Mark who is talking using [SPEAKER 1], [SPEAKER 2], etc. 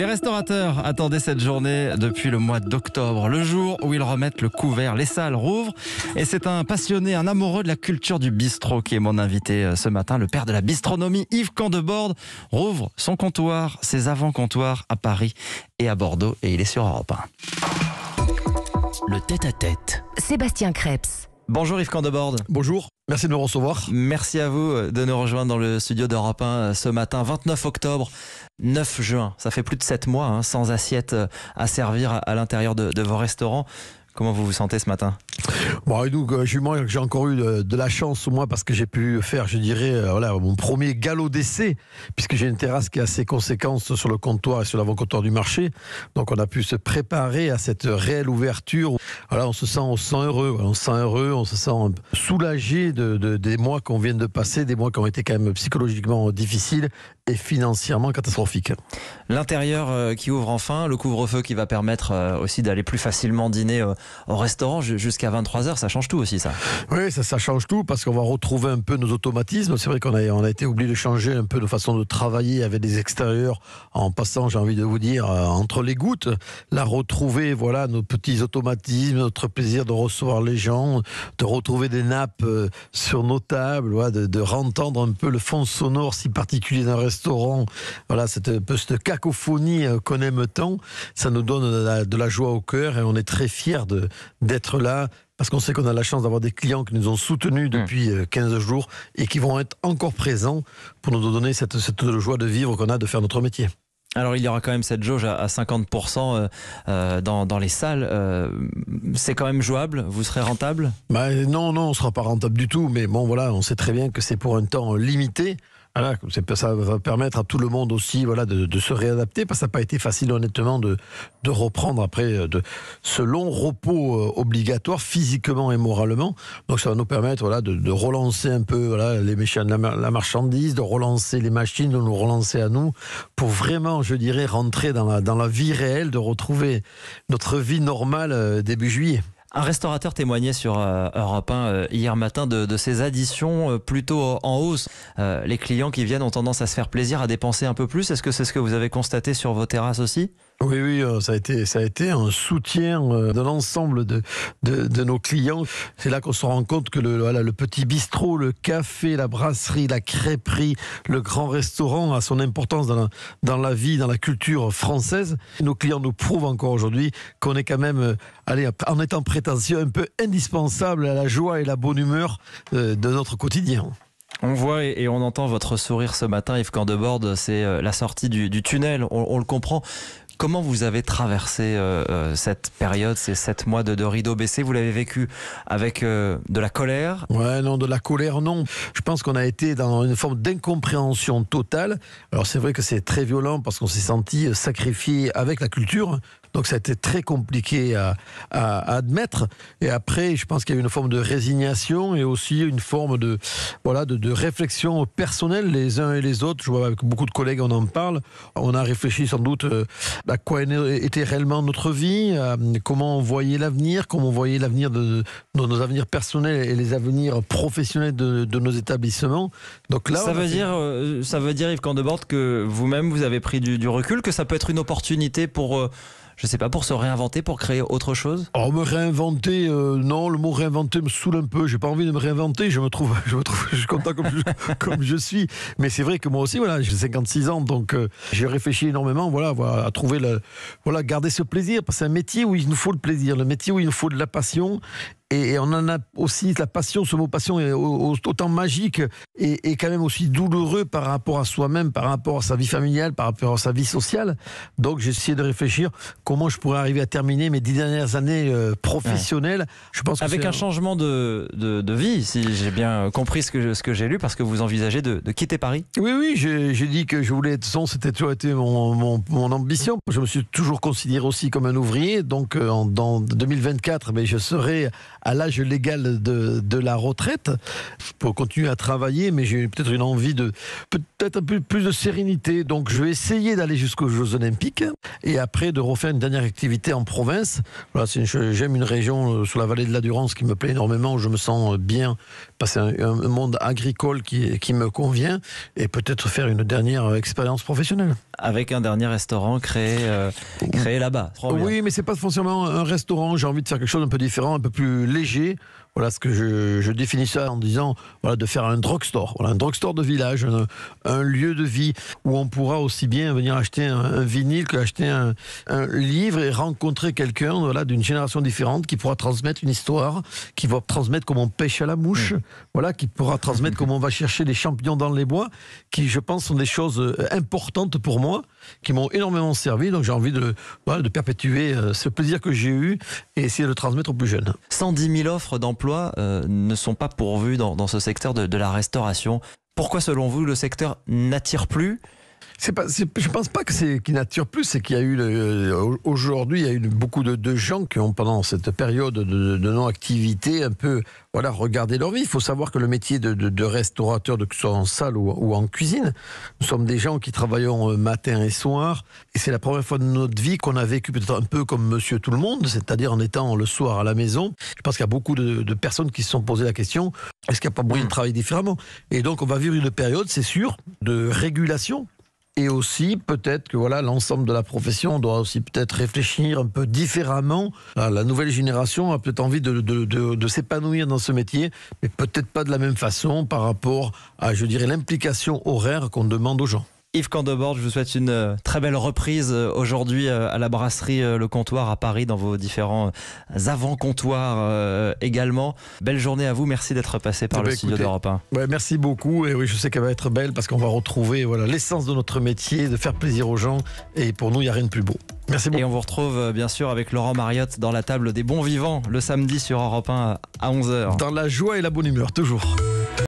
[SPEAKER 1] Les restaurateurs attendaient cette journée depuis le mois d'octobre, le jour où ils remettent le couvert. Les salles rouvrent et c'est un passionné, un amoureux de la culture du bistrot qui est mon invité euh, ce matin. Le père de la bistronomie, Yves Candeborde, rouvre son comptoir, ses avant-comptoirs à Paris et à Bordeaux et il est sur Europe 1. Le
[SPEAKER 2] tête-à-tête. Sébastien Krebs.
[SPEAKER 1] Bonjour Yves Candeborde. Bonjour. Merci de nous recevoir. Merci à vous euh, de nous rejoindre dans le studio d'Europe 1 euh, ce matin, 29 octobre, 9 juin. Ça fait plus de 7 mois hein, sans assiette euh, à servir à l'intérieur de, de vos restaurants. Comment vous vous sentez ce matin
[SPEAKER 2] euh, j'ai encore eu euh, de, la chance, au moins, parce que j'ai pu faire, je dirais, euh, mon premier galop d'essai, puisque j'ai une terrasse qui a ses conséquences sur le comptoir et sur l'avant-comptoir du marché. Donc, on a pu se préparer à cette réelle ouverture. Voilà, on se sent, on sent heureux, on se sent heureux, on se sent soulagé des mois qu'on vient de passer, des mois qui ont été quand même psychologiquement difficiles et financièrement catastrophiques.
[SPEAKER 1] L'intérieur qui ouvre enfin, le couvre-feu qui va permettre aussi d'aller plus facilement dîner au
[SPEAKER 2] restaurant jusqu'à 23h, ça change tout aussi ça. Oui, ça, change tout parce qu'on va retrouver un peu nos automatismes. C'est vrai qu'on a, été oublié de changer un peu nos façons de travailler avec les extérieurs en passant, j'ai envie de vous dire, euh, entre les gouttes. la retrouver voilà, nos petits automatismes, notre plaisir de recevoir les gens, de retrouver des nappes euh, sur nos tables, de, rentendre un peu le fond sonore si particulier d'un restaurant. Voilà, cette, cette cacophonie euh, qu'on aime tant, ça nous donne de la, de la joie au cœur et on est très fiers d'être là parce qu'on sait qu'on a la chance d'avoir des clients qui nous ont soutenus mmh. depuis 15 euh, jours et qui vont être encore présents pour nous donner cette, cette joie de vivre qu'on a de faire notre métier. Alors
[SPEAKER 1] il y aura quand même cette jauge à 50% euh, euh, dans, dans les salles. C'est
[SPEAKER 2] quand même jouable Vous serez rentable bah, Non, non, on ne sera pas rentable du tout. Mais bon, voilà, on sait très bien que c'est pour un temps limité ça va permettre à tout le monde aussi voilà, de, se réadapter, parce que ça n'a pas été facile honnêtement de, reprendre après euh, ce long repos euh, obligatoire physiquement et moralement. Donc ça va nous permettre de, relancer un peu les méchants, la, marchandise, de relancer les machines, de nous relancer à nous, pour vraiment, je dirais, rentrer dans la vie réelle, de retrouver notre vie normale euh, début juillet.
[SPEAKER 1] Un restaurateur témoignait sur euh, Europe 1 euh, hier matin de, de ces additions euh, plutôt en hausse. les clients qui viennent ont tendance à se faire plaisir, à dépenser un peu plus. Est-ce que c'est ce que vous avez constaté
[SPEAKER 2] sur vos terrasses aussi oui, oui, euh, ça a été, ça a été un soutien euh, de l'ensemble de, de, nos clients. C'est là qu'on se rend compte que le, le petit bistrot, le café, la brasserie, la crêperie, le grand restaurant a son importance dans la, dans la vie, dans la culture française. Nos clients nous prouvent encore aujourd'hui qu'on est quand même, euh, allez, en étant prétentieux, un peu indispensable à la joie et la bonne humeur de notre quotidien.
[SPEAKER 1] On voit et on entend votre sourire ce matin, Yves bord c'est la sortie du, tunnel, on, le comprend. Comment vous avez traversé euh, euh, cette période, ces sept mois de, rideau baissé Vous l'avez vécu avec euh, de la colère
[SPEAKER 2] Ouais, non, de la colère, non. Je pense qu'on a été dans une forme d'incompréhension totale. Alors c'est vrai que c'est très violent parce qu'on s'est senti sacrifié avec la culture. Donc ça a été très compliqué à, admettre. Et après, je pense qu'il y a eu une forme de résignation et aussi une forme de, voilà, de, de, réflexion personnelle les uns et les autres. Je vois avec beaucoup de collègues, on en parle. On a réfléchi sans doute à quoi était réellement notre vie, euh, comment on voyait l'avenir, comment on voyait l'avenir de, nos avenirs personnels et les avenirs professionnels de, nos établissements. Donc là, ça veut dire,
[SPEAKER 1] euh, ça veut dire Yves Candebord que vous-même vous avez pris du, du, recul, que ça peut être une opportunité pour euh, je sais pas, pour se réinventer, pour créer autre chose
[SPEAKER 2] Oh, me réinventer, euh, non, le mot réinventer me saoule un peu. J'ai pas envie de me réinventer. Je me trouve, je me trouve, je suis content comme je, suis. Mais c'est vrai que moi aussi, voilà, j'ai 56 ans, donc euh, j'ai réfléchi énormément, voilà, à trouver le, voilà, garder ce plaisir. Parce que c'est un métier où il nous faut le plaisir, le métier où il nous faut de la passion et, on en a aussi la passion, ce mot passion est autant magique et, quand même aussi douloureux par rapport à soi-même, par rapport à sa vie familiale, par rapport à sa vie sociale. Donc j'ai essayé de réfléchir comment je pourrais arriver à terminer mes dix dernières années euh, professionnelles. Je pense Avec un
[SPEAKER 1] changement de, de, vie, si j'ai bien compris ce que, ce que j'ai lu, parce que vous envisagez de, quitter Paris.
[SPEAKER 2] Oui, oui, j'ai dit que je voulais être son, c'était toujours été mon, mon, mon, ambition. Je me suis toujours considéré aussi comme un ouvrier, donc euh, en, dans 2024, mais ben, je serai à l'âge légal de, de, la retraite pour continuer à travailler, mais j'ai peut-être une envie de peut-être un peu plus de sérénité. Donc je vais essayer d'aller jusqu'aux Jeux Olympiques et après de refaire une dernière activité en province. Voilà, j'aime une région euh, sur la vallée de la Durance qui me plaît énormément, où je me sens euh, bien, passer un, un monde agricole qui, qui me convient et peut-être faire une dernière euh, expérience professionnelle. Avec un dernier
[SPEAKER 1] restaurant créé, créé là-bas.
[SPEAKER 2] Oui, mais c'est pas forcément un restaurant. J'ai envie de faire quelque chose d'un peu différent, un peu plus léger voilà ce que je, définis ça en disant voilà, de faire un drugstore, voilà, un drugstore de village, un, lieu de vie où on pourra aussi bien venir acheter un, vinyle qu'acheter un, un, livre et rencontrer quelqu'un voilà, d'une génération différente qui pourra transmettre une histoire, qui va transmettre comment on pêche à la mouche, voilà, qui pourra transmettre comment on va chercher des champignons dans les bois, qui je pense sont des choses euh, importantes pour moi, qui m'ont énormément servi. Donc j'ai envie de, de perpétuer euh, ce plaisir que j'ai eu et essayer de le transmettre aux plus jeunes.
[SPEAKER 1] 110 000 offres d'emploi euh, ne sont pas pourvus dans, ce secteur de, la restauration.
[SPEAKER 2] Pourquoi selon vous le secteur n'attire plus je ne pense pas que c'est qui nature plus, c'est qu'il y a eu euh, aujourd'hui, il y a eu beaucoup de, gens qui ont pendant cette période de, non-activité un peu, voilà, regardé leur vie. Il faut savoir que le métier de, restaurateur, que ce soit en salle ou, ou, en cuisine, nous sommes des gens qui travaillons euh, matin et soir, et c'est la première fois de notre vie qu'on a vécu peut-être un peu comme Monsieur Tout le Monde, c'est-à-dire en étant le soir à la maison. Je pense qu'il y a beaucoup de, personnes qui se sont posées la question est-ce qu'il n'y a pas moyen de travailler différemment Et donc, on va vivre une période, c'est sûr, de régulation et aussi, peut-être que voilà, l'ensemble de la profession doit aussi peut-être réfléchir un peu différemment. Ah, la nouvelle génération a peut-être envie de, s'épanouir dans ce métier, mais peut-être pas de la même façon par rapport à, je dirais, l'implication horaire qu'on demande aux gens.
[SPEAKER 1] Yves Candebord, je vous souhaite une euh, très belle reprise euh, aujourd'hui euh, à la brasserie Le Comptoir à Paris, dans vos différents avant-comptoirs également. Belle journée à vous, merci d'être passé par eh ben, le studio d'Europe 1.
[SPEAKER 2] merci beaucoup, et oui, je sais qu'elle va être belle parce qu'on va retrouver voilà l'essence de notre métier, de faire plaisir aux gens, et pour nous, il n'y a rien de plus beau.
[SPEAKER 1] Merci beaucoup. Et on vous retrouve bien sûr avec Laurent Mariotte dans la table des bons vivants le samedi sur Europe 1 à 11h.
[SPEAKER 2] Dans la joie et la bonne humeur, toujours.